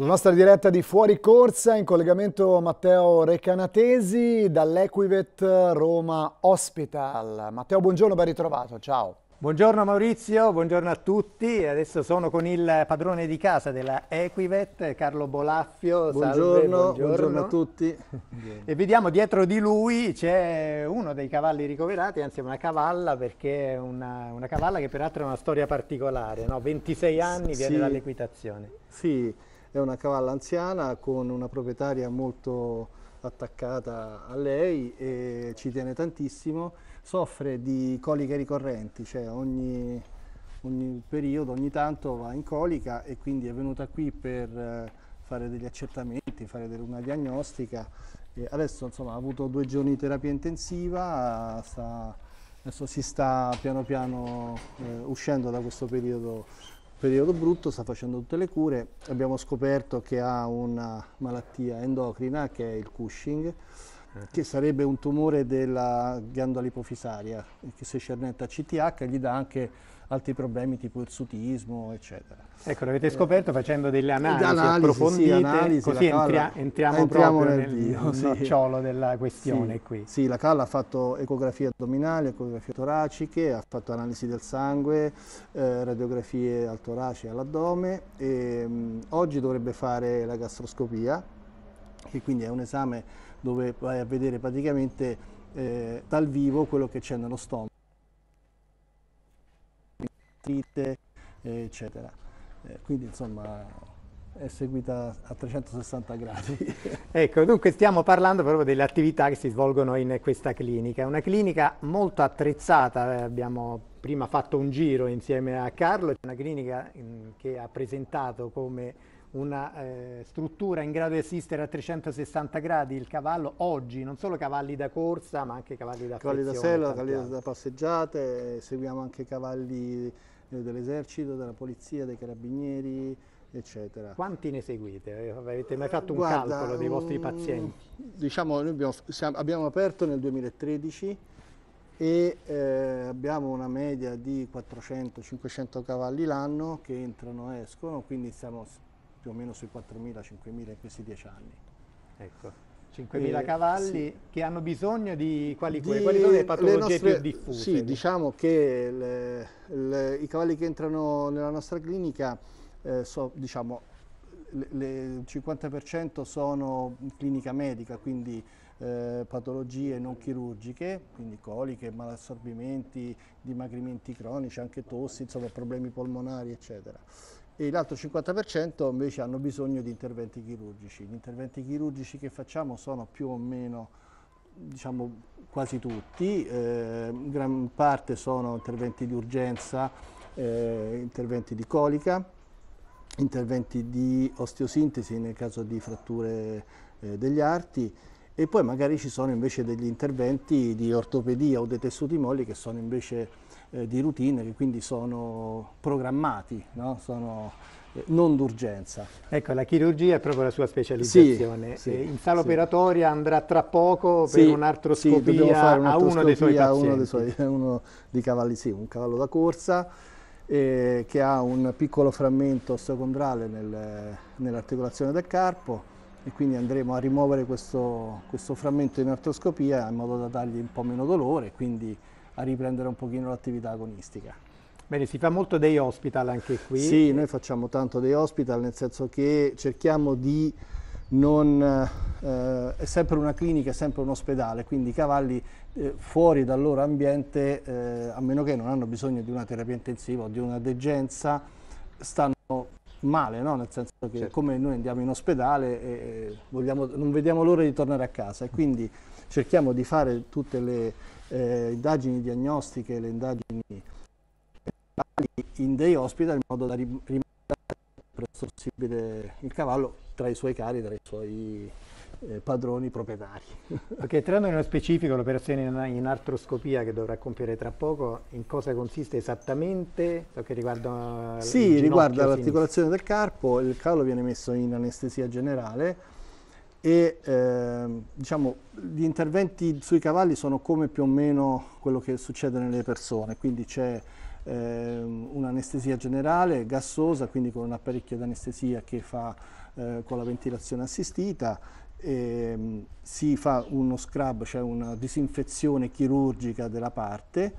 La nostra diretta di fuori corsa in collegamento Matteo Recanatesi dall'Equivet Roma Hospital. Matteo, buongiorno, ben ritrovato, ciao. Buongiorno Maurizio, buongiorno a tutti. Adesso sono con il padrone di casa della Equivet, Carlo Bolaffio. Buongiorno, Salve, buongiorno. buongiorno a tutti. e vediamo dietro di lui c'è uno dei cavalli ricoverati, anzi una cavalla perché è una, una cavalla che peraltro ha una storia particolare, no? 26 anni viene sì. dall'equitazione. Sì. È una cavalla anziana con una proprietaria molto attaccata a lei e ci tiene tantissimo. Soffre di coliche ricorrenti, cioè ogni, ogni periodo, ogni tanto va in colica e quindi è venuta qui per eh, fare degli accertamenti, fare una diagnostica. E adesso insomma, ha avuto due giorni di terapia intensiva, sta, adesso si sta piano piano eh, uscendo da questo periodo periodo brutto, sta facendo tutte le cure, abbiamo scoperto che ha una malattia endocrina che è il Cushing che sarebbe un tumore della ghiandola ipofisaria, che se Cernetta CTH gli dà anche altri problemi tipo irsutismo, eccetera. Ecco, l'avete scoperto facendo delle analisi, analisi approfondite, sì, analisi, così entria, entriamo, entriamo nel, nel sì. nocciolo della questione sì. qui. Sì, la Calla ha fatto ecografie addominali, ecografie toraciche, ha fatto analisi del sangue, eh, radiografie al torace e all'addome e mh, mm, oggi dovrebbe fare la gastroscopia, che quindi è un esame dove vai a vedere praticamente eh, dal vivo quello che c'è nello stomaco, trite, eccetera. Eh, quindi insomma è seguita a 360 gradi. ecco, dunque stiamo parlando proprio delle attività che si svolgono in questa clinica. una clinica molto attrezzata, eh, abbiamo prima fatto un giro insieme a Carlo, una clinica mm, che ha presentato come una eh, struttura in grado di assistere a 360 gradi il cavallo oggi, non solo cavalli da corsa ma anche cavalli da Cavalli da sella, cavalli altro. da passeggiate, eh, seguiamo anche cavalli eh, dell'esercito, della polizia, dei carabinieri, eccetera. Quanti ne seguite? Eh, avete mai fatto un Guarda, calcolo dei vostri um, pazienti? Diciamo, noi abbiamo, siamo, abbiamo, aperto nel 2013 e eh, abbiamo una media di 400-500 cavalli l'anno che entrano e escono, quindi siamo più o meno sui 4.000-5.000 in questi dieci anni. Ecco. 5.000 eh, cavalli sì. che hanno bisogno di quali, di, quali sono le patologie le nostre, più diffuse? Sì, diciamo che le, le, i cavalli che entrano nella nostra clinica, eh, so, diciamo, il 50% sono clinica medica, quindi eh, patologie non chirurgiche, quindi coliche, malassorbimenti, dimagrimenti cronici, anche tossi, insomma problemi polmonari, eccetera e l'altro 50% invece hanno bisogno di interventi chirurgici. Gli interventi chirurgici che facciamo sono più o meno, diciamo, quasi tutti, eh, gran parte sono interventi di urgenza, eh, interventi di colica, interventi di osteosintesi nel caso di fratture eh, degli arti e poi magari ci sono invece degli interventi di ortopedia o dei tessuti molli che sono invece eh, di routine che quindi sono programmati, no? sono eh, non d'urgenza. Ecco, la chirurgia è proprio la sua specializzazione. Sì, sì, eh, in sala sì. operatoria andrà tra poco per un'artroscopia sì, a uno dei suoi pazienti. Uno, dei suoi, uno di cavalli, sì, un cavallo da corsa eh, che ha un piccolo frammento osteocondrale nel, nell'articolazione del carpo e quindi andremo a rimuovere questo, questo frammento in artroscopia in modo da dargli un po' meno dolore, quindi a riprendere un pochino l'attività agonistica. Bene, si fa molto dei hospital anche qui. Sì, noi facciamo tanto dei hospital, nel senso che cerchiamo di non... Eh, è sempre una clinica, è sempre un ospedale, quindi i cavalli eh, fuori dal loro ambiente, eh, a meno che non hanno bisogno di una terapia intensiva o di una degenza, stanno male, no? nel senso che certo. come noi andiamo in ospedale e vogliamo, non vediamo l'ora di tornare a casa e quindi cerchiamo di fare tutte le eh, indagini diagnostiche, le indagini in dei hospital in modo da rimanere presso possibile il cavallo tra i suoi cari, tra i suoi eh, padroni proprietari. Ok, entrando nello specifico l'operazione in, in artroscopia che dovrà compiere tra poco, in cosa consiste esattamente? So che riguarda eh, sì, riguarda l'articolazione del carpo, il cavallo viene messo in anestesia generale, e eh, diciamo, gli interventi sui cavalli sono come più o meno quello che succede nelle persone, quindi c'è eh, un'anestesia generale gassosa, quindi con un apparecchio d'anestesia che fa eh, con la ventilazione assistita, e, ehm, si fa uno scrub, cioè una disinfezione chirurgica della parte,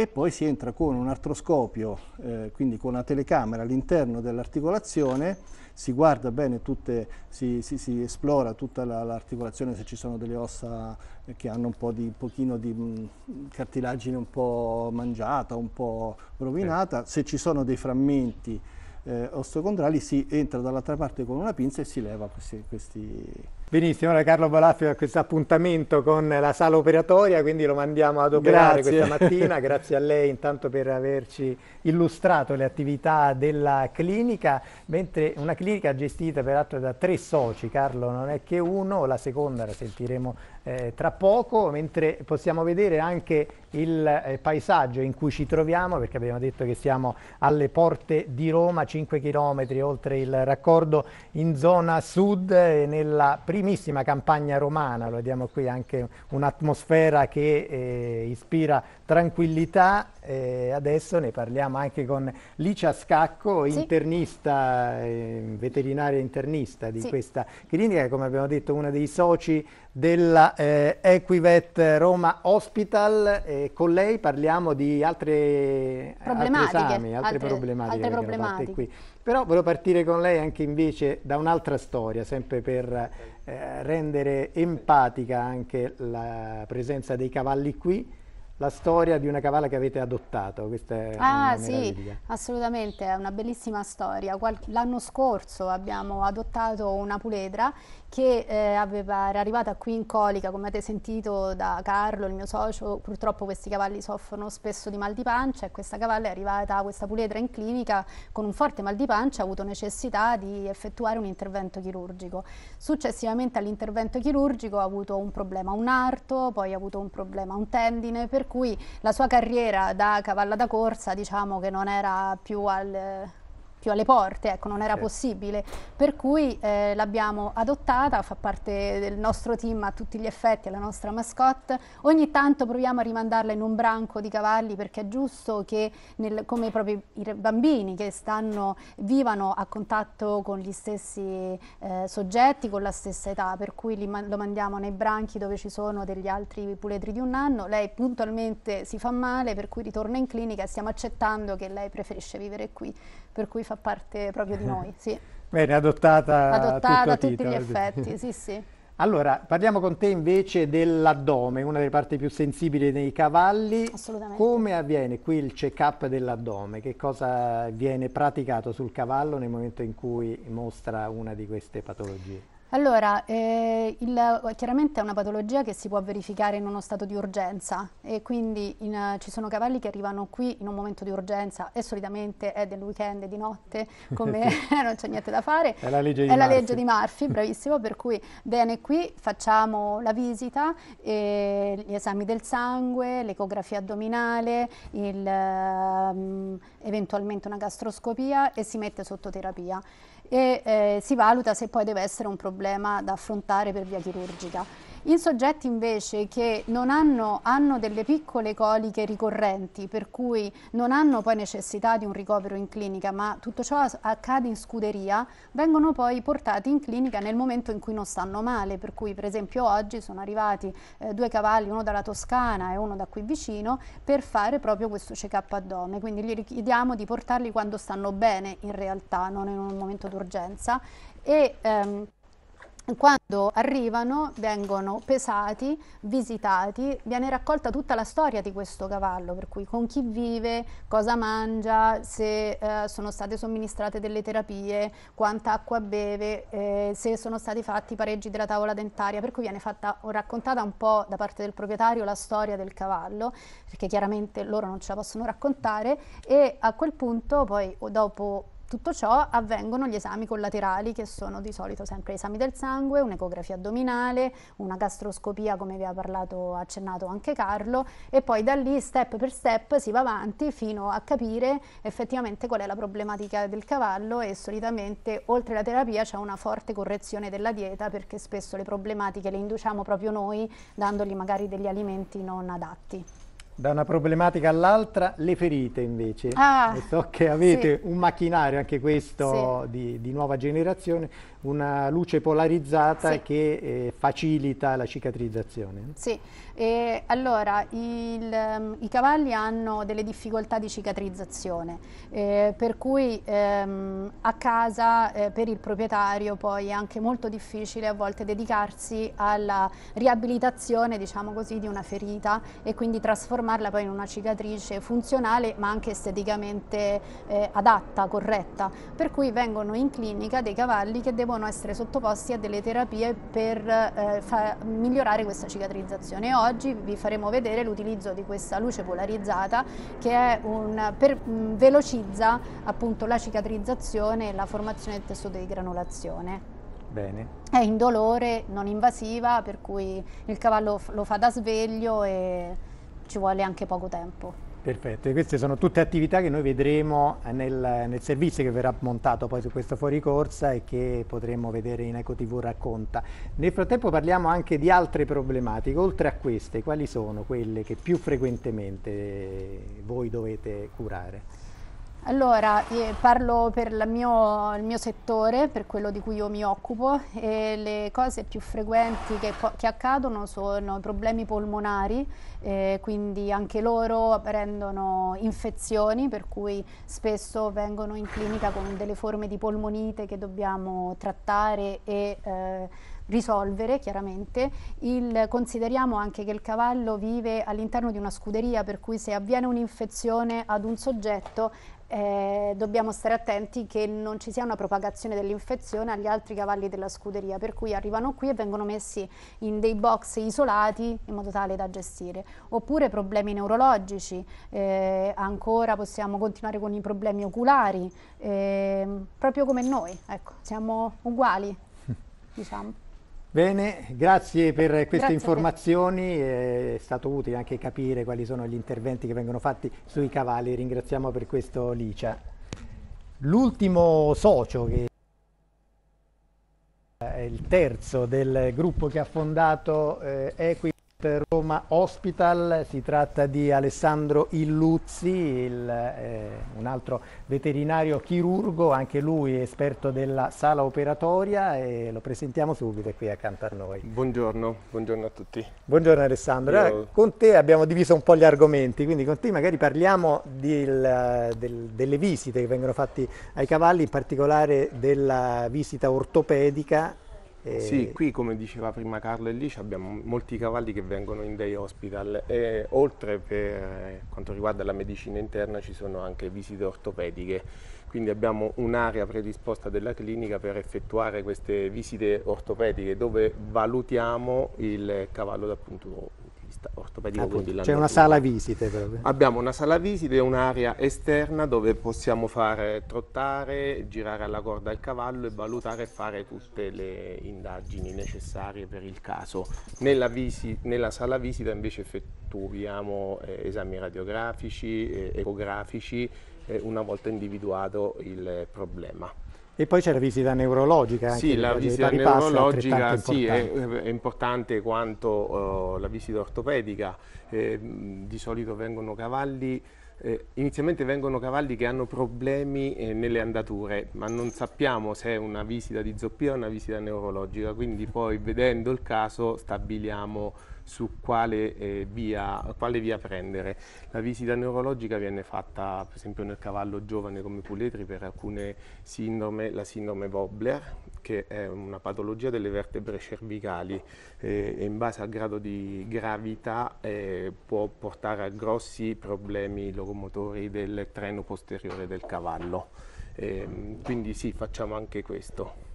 e poi si entra con un artroscopio, eh, quindi con una telecamera all'interno dell'articolazione, si guarda bene tutte, si, si, si esplora tutta l'articolazione se ci sono delle ossa eh, che hanno un po' di, un pochino di mh, mm, cartilagine un po' mangiata, un po' rovinata, eh. se ci sono dei frammenti eh, osteocondrali si entra dall'altra parte con una pinza e si leva questi, questi Benissimo, ora Carlo Balafio ha questo appuntamento con la sala operatoria, quindi lo mandiamo ad operare grazie. questa mattina. Grazie a lei intanto per averci illustrato le attività della clinica, mentre una clinica gestita peraltro da tre soci, Carlo non è che uno, la seconda la sentiremo eh, tra poco, mentre possiamo vedere anche il eh, paesaggio in cui ci troviamo, perché abbiamo detto che siamo alle porte di Roma, 5 km oltre il raccordo in zona sud, eh, nella prima primissima campagna romana, lo vediamo qui anche un'atmosfera che eh, ispira tranquillità eh, adesso ne parliamo anche con Licia Scacco, sì. internista, eh, veterinaria internista di sì. questa clinica, come abbiamo detto uno dei soci della eh, Equivet Roma Hospital. Eh, con lei parliamo di altre, altre esami, altre, altre problematiche. Altre problematiche. Qui. Però volevo partire con lei anche invece da un'altra storia, sempre per eh, rendere empatica anche la presenza dei cavalli qui la storia di una cavalla che avete adottato. Questa è ah, sì, assolutamente, è una bellissima storia. L'anno scorso abbiamo adottato una puledra che eh, aveva, era arrivata qui in colica, come avete sentito da Carlo, il mio socio, purtroppo questi cavalli soffrono spesso di mal di pancia e questa cavalla è arrivata, questa puledra in clinica, con un forte mal di pancia ha avuto necessità di effettuare un intervento chirurgico. Successivamente all'intervento chirurgico ha avuto un problema a un arto, poi ha avuto un problema a un tendine, per cui la sua carriera da cavalla da corsa diciamo che non era più al più alle porte, ecco, non era certo. possibile. Per cui eh, l'abbiamo adottata, fa parte del nostro team a tutti gli effetti, è la nostra mascotte. Ogni tanto proviamo a rimandarla in un branco di cavalli perché è giusto che nel, come proprio i bambini che stanno, vivano a contatto con gli stessi eh, soggetti, con la stessa età, per cui li, lo mandiamo nei branchi dove ci sono degli altri puledri di un anno. Lei puntualmente si fa male, per cui ritorna in clinica e stiamo accettando che lei preferisce vivere qui per cui fa parte proprio di noi. Sì. Bene, adottata, adottata a tutti gli effetti, sì, sì. Allora, parliamo con te invece dell'addome, una delle parti più sensibili dei cavalli. Assolutamente. Come avviene qui il check-up dell'addome? Che cosa viene praticato sul cavallo nel momento in cui mostra una di queste patologie? Allora, eh, il, chiaramente è una patologia che si può verificare in uno stato di urgenza e quindi in, uh, ci sono cavalli che arrivano qui in un momento di urgenza e solitamente è del weekend, di notte, come non c'è niente da fare. È la legge di, è Murphy. Legge di Murphy, bravissimo, per cui bene qui facciamo la visita, eh, gli esami del sangue, l'ecografia addominale, il, um, eventualmente una gastroscopia e si mette sotto terapia e eh, si valuta se poi deve essere un problema problema da affrontare per via chirurgica. In soggetti invece che non hanno, hanno, delle piccole coliche ricorrenti, per cui non hanno poi necessità di un ricovero in clinica, ma tutto ciò accade in scuderia, vengono poi portati in clinica nel momento in cui non stanno male, per cui per esempio oggi sono arrivati eh, due cavalli, uno dalla Toscana e uno da qui vicino, per fare proprio questo check-up addome. Quindi gli richiediamo di portarli quando stanno bene in realtà, non in un momento d'urgenza. E, ehm, quando arrivano vengono pesati, visitati, viene raccolta tutta la storia di questo cavallo, per cui con chi vive, cosa mangia, se eh, sono state somministrate delle terapie, quanta acqua beve, eh, se sono stati fatti i pareggi della tavola dentaria, per cui viene fatta, raccontata un po' da parte del proprietario la storia del cavallo, perché chiaramente loro non ce la possono raccontare e a quel punto poi dopo tutto ciò avvengono gli esami collaterali che sono di solito sempre esami del sangue, un'ecografia addominale, una gastroscopia come vi ha parlato, accennato anche Carlo e poi da lì step per step si va avanti fino a capire effettivamente qual è la problematica del cavallo e solitamente oltre alla terapia c'è una forte correzione della dieta perché spesso le problematiche le induciamo proprio noi dandogli magari degli alimenti non adatti. Da una problematica all'altra, le ferite invece. Ah, so che avete sì. un macchinario, anche questo sì. di, di, nuova generazione, una luce polarizzata sì. che eh, facilita la cicatrizzazione. Sì, e allora il, ehm, i cavalli hanno delle difficoltà di cicatrizzazione, eh, per cui ehm, a casa eh, per il proprietario poi è anche molto difficile a volte dedicarsi alla riabilitazione, diciamo così, di una ferita e quindi trasformarla poi in una cicatrice funzionale ma anche esteticamente eh, adatta, corretta, per cui vengono in clinica dei cavalli che devono devono essere sottoposti a delle terapie per eh, migliorare questa cicatrizzazione. Oggi vi faremo vedere l'utilizzo di questa luce polarizzata che un, per, mh, mm, velocizza appunto, la cicatrizzazione e la formazione del tessuto di granulazione. Bene. È indolore, non invasiva, per cui il cavallo lo fa da sveglio e ci vuole anche poco tempo. Perfetto, e queste sono tutte attività che noi vedremo nel, nel, servizio che verrà montato poi su questo fuoricorsa e che potremo vedere in EcoTV Racconta. Nel frattempo parliamo anche di altre problematiche, oltre a queste, quali sono quelle che più frequentemente voi dovete curare? Allora, eh, parlo per mio, il mio settore, per quello di cui io mi occupo, e le cose più frequenti che, che accadono sono problemi polmonari, eh, quindi anche loro prendono infezioni, per cui spesso vengono in clinica con delle forme di polmonite che dobbiamo trattare e eh, risolvere chiaramente. Il, consideriamo anche che il cavallo vive all'interno di una scuderia, per cui se avviene un'infezione ad un soggetto eh, dobbiamo stare attenti che non ci sia una propagazione dell'infezione agli altri cavalli della scuderia, per cui arrivano qui e vengono messi in dei box isolati in modo tale da gestire. Oppure problemi neurologici, eh, ancora possiamo continuare con i problemi oculari, eh, proprio come noi, ecco, siamo uguali, diciamo. Bene, grazie per queste grazie informazioni, è stato utile anche capire quali sono gli interventi che vengono fatti sui cavalli, ringraziamo per questo Licia. L'ultimo socio che è il terzo del gruppo che ha fondato eh, Equi Roma Hospital, si tratta di Alessandro Illuzzi, il, eh, un altro veterinario chirurgo, anche lui esperto della sala operatoria e lo presentiamo subito qui accanto a noi. Buongiorno, buongiorno a tutti. Buongiorno Alessandro, Io... Eh, con te abbiamo diviso un po' gli argomenti, quindi con te magari parliamo del, del, delle visite che vengono fatte ai cavalli, in particolare della visita ortopedica e... Sì, eh, qui come diceva prima Carlo e lì abbiamo molti cavalli che vengono in day hospital e oltre per quanto riguarda la medicina interna ci sono anche visite ortopediche, quindi abbiamo un'area predisposta della clinica per effettuare queste visite ortopediche dove valutiamo il cavallo dal punto specialista ortopedico. Appunto, ah, c'è una sala visite proprio. Abbiamo una sala visite e un'area esterna dove possiamo fare trottare, girare alla corda il cavallo e valutare e fare tutte le indagini necessarie per il caso. Nella, visi, nella sala visita invece effettuiamo eh, esami radiografici, eh, ecografici, eh, una volta individuato il problema. E poi c'è la visita neurologica. Anche Sì, la visita neurologica è sì, è, è, importante quanto uh, la visita ortopedica. Eh, di solito vengono cavalli eh, inizialmente vengono cavalli che hanno problemi eh, nelle andature, ma non sappiamo se è una visita di zoppia o una visita neurologica, quindi poi vedendo il caso stabiliamo su quale, eh, via, quale, via, prendere. La visita neurologica viene fatta per esempio nel cavallo giovane come puletri per alcune sindrome, la sindrome Wobbler che è una patologia delle vertebre cervicali eh, e in base al grado di gravità eh, può portare a grossi problemi locomotori del treno posteriore del cavallo. Ehm, quindi sì, facciamo anche questo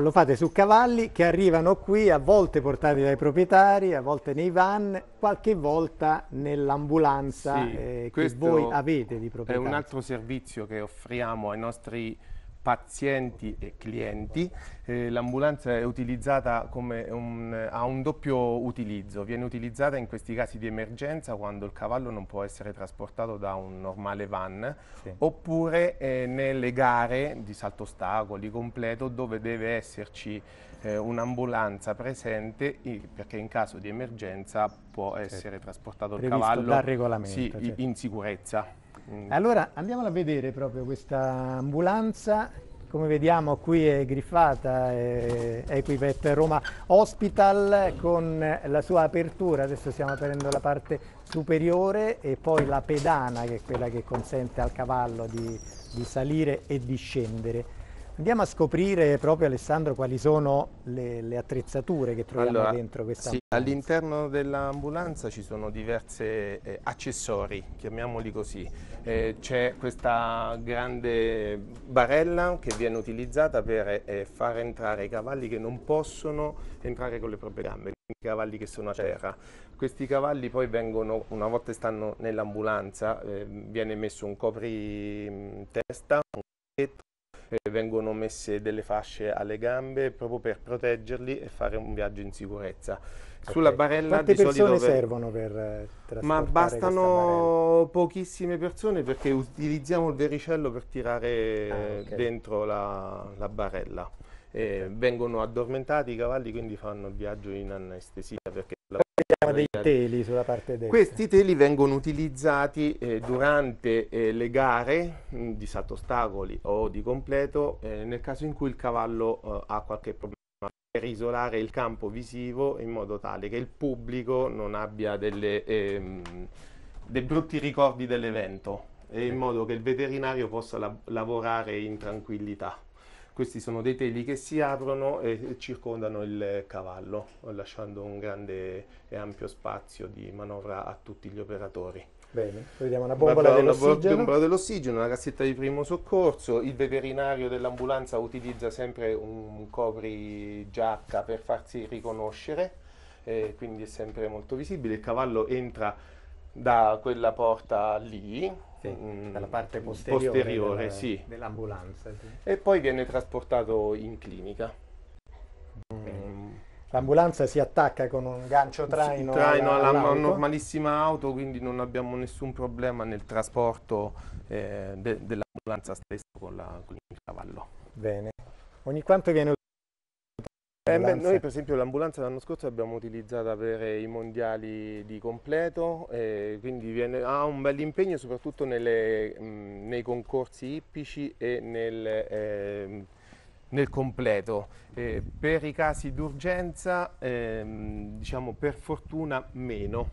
lo fate su cavalli che arrivano qui a volte portati dai proprietari, a volte nei van, qualche volta nell'ambulanza sì, eh, che voi avete di proprietà. È un altro servizio che offriamo ai nostri pazienti e clienti. Eh, L'ambulanza è utilizzata come un, ha un doppio utilizzo, viene utilizzata in questi casi di emergenza quando il cavallo non può essere trasportato da un normale van sì. oppure eh, nelle gare di salto ostacoli completo dove deve esserci eh, un'ambulanza presente perché in caso di emergenza può certo. essere certo. trasportato il Previsto cavallo sì, cioè. in sicurezza. Mm. Allora andiamola a vedere proprio questa ambulanza. Come vediamo qui è griffata, è Equipet Roma Hospital con la sua apertura, adesso stiamo aprendo la parte superiore e poi la pedana che è quella che consente al cavallo di, di salire e di scendere. Andiamo a scoprire proprio Alessandro quali sono le, le attrezzature che troviamo allora, dentro questa sì, All'interno dell'ambulanza ci sono diversi eh, accessori, chiamiamoli così. Eh, c'è questa grande barella che viene utilizzata per eh, far entrare i cavalli che non possono entrare con le proprie gambe i cavalli che sono a terra. Questi cavalli poi vengono, una volta stanno nell'ambulanza, eh, viene messo un copri testa, un eh, vengono messe delle fasce alle gambe proprio per proteggerli e fare un viaggio in sicurezza. Okay. Sulla barella Quante di persone solito... servono per eh, trasportare Ma bastano pochissime persone perché utilizziamo il vericello per tirare ah, okay. dentro la, la barella. Eh, vengono addormentati i cavalli quindi fanno il viaggio in anestesia perché Vediamo dei teli sulla parte destra. Questi teli vengono utilizzati eh, durante eh, le gare mh, mm, di ostacoli o di completo eh, nel caso in cui il cavallo eh, ha qualche problema per isolare il campo visivo in modo tale che il pubblico non abbia delle, ehm, dei brutti ricordi dell'evento e in modo che il veterinario possa la lavorare in tranquillità. Questi sono dei teli che si aprono e circondano il cavallo, lasciando un grande e ampio spazio di manovra a tutti gli operatori. Bene, vediamo una bombola, una bombola dell'ossigeno, una cassetta di primo soccorso, il veterinario dell'ambulanza utilizza sempre un copri giacca per farsi riconoscere, eh, quindi è sempre molto visibile, il cavallo entra da quella porta lì, sì, mh, mm, mm, dalla mm. parte posteriore, posteriore della, sì. dell'ambulanza. Sì. E poi viene trasportato in clinica. L'ambulanza si attacca con un gancio traino, traino alla, alla normalissima auto, quindi non abbiamo nessun problema nel trasporto eh, de, dell'ambulanza stessa con, la, con il cavallo. Bene. Ogni quanto viene eh beh, noi per esempio l'ambulanza l'anno scorso l'abbiamo utilizzata per eh, i mondiali di completo, eh, quindi viene, ha un bel impegno soprattutto nelle, mh, mm, nei concorsi ippici e nel, eh, nel completo. Eh, per i casi d'urgenza, ehm, diciamo per fortuna meno,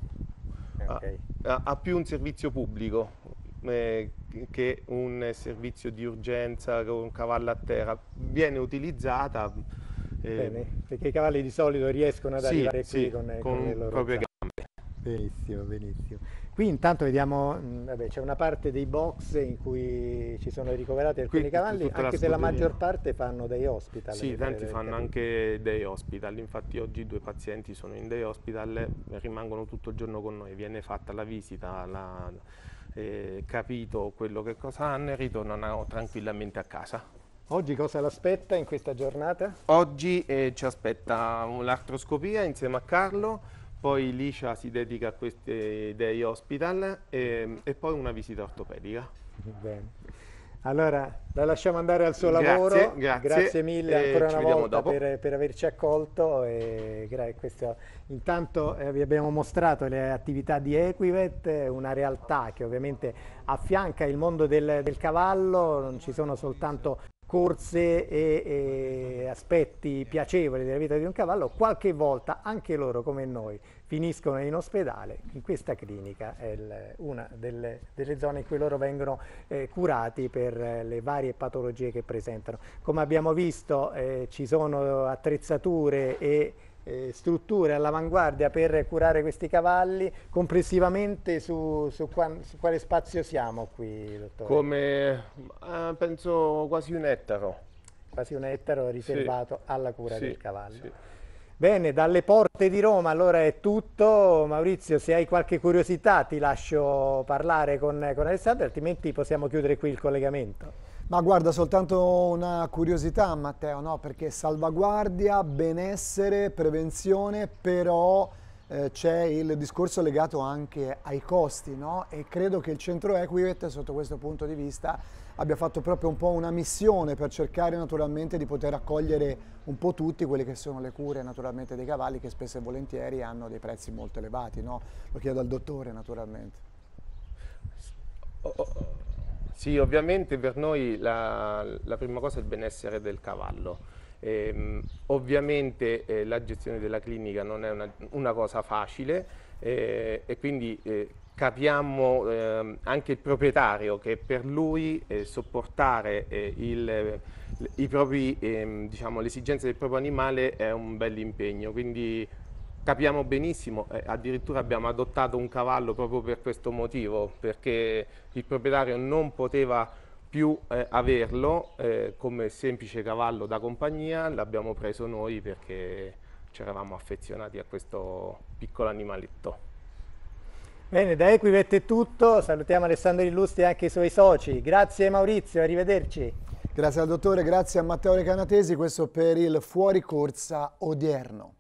eh, okay. ha, ha più un servizio pubblico, che un servizio di urgenza con cavallo a terra viene utilizzata eh, Bene, perché i cavalli di solito riescono ad sì, arrivare qui con, eh, con, con le loro gambe. Benissimo, benissimo. Qui intanto vediamo, mh, mm, vabbè, c'è una parte dei box in cui ci sono ricoverati alcuni qui, cavalli, anche se la maggior parte fanno dei hospital. Sì, eh, tanti fanno anche dei hospital, infatti oggi due pazienti sono in dei hospital, rimangono tutto il giorno con noi, viene fatta la visita, la, eh, capito quello che cosa hanno e ritornano tranquillamente a casa. Oggi cosa l'aspetta in questa giornata? Oggi eh, ci aspetta l'artroscopia insieme a Carlo, poi Licia si dedica a questi dei hospital e, ehm, e poi una visita ortopedica. Bene. Allora, la lasciamo andare al suo grazie, lavoro. Grazie, grazie mille e ancora una volta per, per, averci accolto. Questo, intanto eh, vi abbiamo mostrato le attività di Equivet, una realtà che ovviamente affianca il mondo del, del cavallo, non ci sono soltanto corse e, e aspetti piacevoli della vita di un cavallo, qualche volta anche loro come noi finiscono in ospedale, in questa clinica è una delle, delle zone in cui loro vengono eh, curati per eh, le varie patologie che presentano. Come abbiamo visto eh, ci sono attrezzature e eh, strutture all'avanguardia per curare questi cavalli, complessivamente su, su, qua, su quale spazio siamo qui, dottore? Come, ah, penso quasi un ettaro. Quasi un ettaro riservato sì. alla cura sì, del cavallo. Sì. Bene, dalle porte di Roma allora è tutto. Maurizio, se hai qualche curiosità ti lascio parlare con, con Alessandro, altrimenti possiamo chiudere qui il collegamento. Ma guarda, soltanto una curiosità Matteo, no? perché salvaguardia, benessere, prevenzione, però eh, c'è il discorso legato anche ai costi no? e credo che il centro Equivet sotto questo punto di vista abbia fatto proprio un po' una missione per cercare naturalmente di poter accogliere un po' tutti quelle che sono le cure naturalmente dei cavalli che spesso e volentieri hanno dei prezzi molto elevati, no? lo chiedo al dottore naturalmente. Oh, oh. oh. Sì, ovviamente per noi la, la prima cosa è il benessere del cavallo. Eh, ovviamente eh, la gestione della clinica non è una, una cosa facile eh, e quindi eh, capiamo ehm, anche il proprietario che per lui eh, sopportare eh, il, propri, ehm, diciamo, le esigenze del proprio animale è un bel impegno, quindi capiamo benissimo, eh, addirittura abbiamo adottato un cavallo proprio per questo motivo, perché il proprietario non poteva più eh, averlo eh, come semplice cavallo da compagnia l'abbiamo preso noi perché ci eravamo affezionati a questo piccolo animaletto. Bene, da Equivet è tutto, salutiamo Alessandro Illustri e anche i suoi soci. Grazie Maurizio, arrivederci. Grazie al dottore, grazie a Matteo Recanatesi, questo per il fuori corsa odierno.